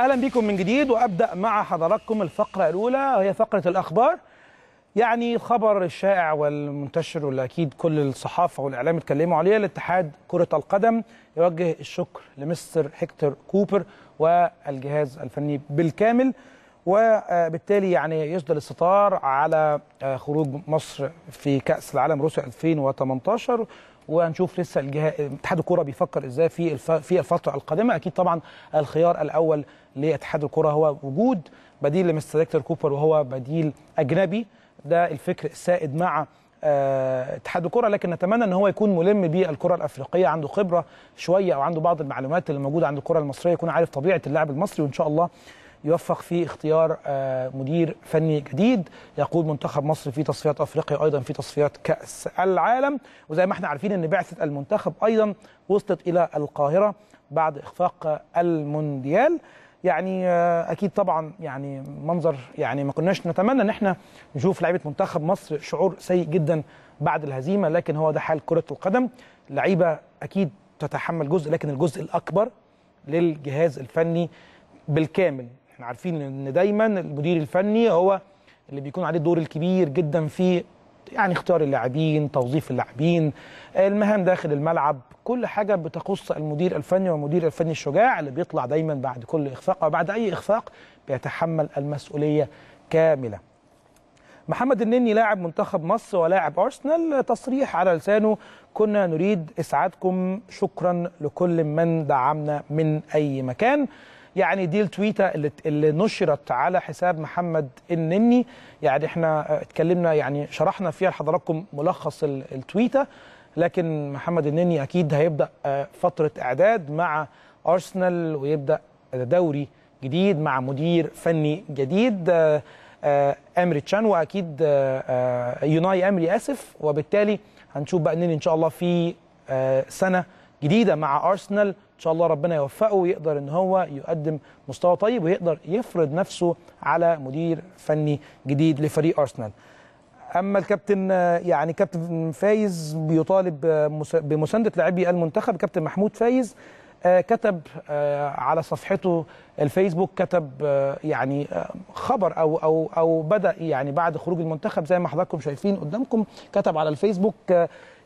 اهلا بكم من جديد وابدا مع حضراتكم الفقره الاولى وهي فقره الاخبار يعني الخبر الشائع والمنتشر واللي اكيد كل الصحافه والاعلام اتكلموا عليه الاتحاد كره القدم يوجه الشكر لمستر هيكتور كوبر والجهاز الفني بالكامل وبالتالي يعني يسدل الستار على خروج مصر في كاس العالم روسيا 2018 وهنشوف لسه الجهة اتحاد الكوره بيفكر ازاي في الف... في الفتره القادمه اكيد طبعا الخيار الاول لاتحاد الكوره هو وجود بديل لمستر ديكتور كوبر وهو بديل اجنبي ده الفكر السائد مع آه، اتحاد الكره لكن نتمنى ان هو يكون ملم بالكره الافريقيه عنده خبره شويه او عنده بعض المعلومات اللي موجوده عند الكره المصريه يكون عارف طبيعه اللاعب المصري وان شاء الله يوفق في اختيار آه، مدير فني جديد يقود منتخب مصر في تصفيات افريقيا ايضا في تصفيات كاس العالم وزي ما احنا عارفين ان بعثه المنتخب ايضا وصلت الى القاهره بعد اخفاق المونديال يعني آه، اكيد طبعا يعني منظر يعني ما كناش نتمنى ان احنا نشوف لعيبه منتخب مصر شعور سيء جدا بعد الهزيمه لكن هو ده حال كره القدم لعيبه اكيد تتحمل جزء لكن الجزء الاكبر للجهاز الفني بالكامل احنا عارفين ان دايما المدير الفني هو اللي بيكون عليه الدور الكبير جدا في يعني اختيار اللاعبين توظيف اللاعبين المهام داخل الملعب كل حاجه بتخص المدير الفني والمدير الفني الشجاع اللي بيطلع دايما بعد كل اخفاق او بعد اي اخفاق بيتحمل المسؤوليه كامله محمد النني لاعب منتخب مصر ولاعب ارسنال تصريح على لسانه كنا نريد اسعادكم شكرا لكل من دعمنا من اي مكان يعني دي التويته اللي, اللي نشرت على حساب محمد النني يعني احنا آه، اتكلمنا يعني شرحنا فيها لحضراتكم ملخص التويته لكن محمد النني اكيد هيبدا آه، فتره اعداد مع ارسنال ويبدا دوري جديد مع مدير فني جديد آه، امري تشان واكيد يوناي امري اسف وبالتالي هنشوف بقى النني ان شاء الله في سنه جديده مع ارسنال ان شاء الله ربنا يوفقه ويقدر ان هو يقدم مستوى طيب ويقدر يفرض نفسه على مدير فني جديد لفريق ارسنال اما الكابتن يعني كابتن فايز بيطالب بمسانده لاعبي المنتخب كابتن محمود فايز آه، كتب آه، على صفحته الفيسبوك كتب آه، يعني خبر او او او بدا يعني بعد خروج المنتخب زي ما حضراتكم شايفين قدامكم كتب على الفيسبوك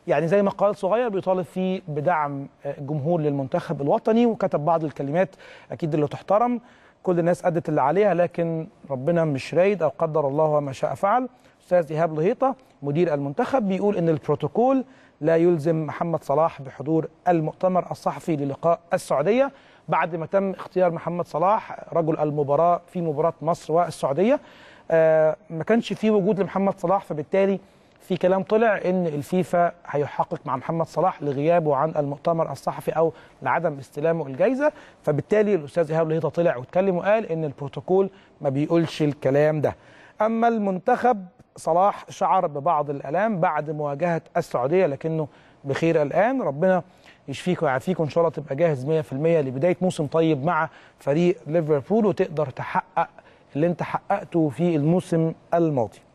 يعني زي ما قال صغير بيطالب فيه بدعم آه، جمهور للمنتخب الوطني وكتب بعض الكلمات اكيد اللي تحترم كل الناس ادت اللي عليها لكن ربنا مش رايد او قدر الله ما شاء فعل استاذ ايهاب لهيطه مدير المنتخب بيقول ان البروتوكول لا يلزم محمد صلاح بحضور المؤتمر الصحفي للقاء السعوديه بعد ما تم اختيار محمد صلاح رجل المباراه في مباراه مصر والسعوديه آه، ما كانش في وجود لمحمد صلاح فبالتالي في كلام طلع ان الفيفا هيحقق مع محمد صلاح لغيابه عن المؤتمر الصحفي او لعدم استلامه الجائزه فبالتالي الاستاذ ايهاب لهيطه طلع واتكلم وقال ان البروتوكول ما بيقولش الكلام ده اما المنتخب صلاح شعر ببعض الالام بعد مواجهه السعوديه لكنه بخير الان ربنا يشفيك ويعافيك وان شاء الله تبقى جاهز 100% لبدايه موسم طيب مع فريق ليفربول وتقدر تحقق اللي انت حققته في الموسم الماضي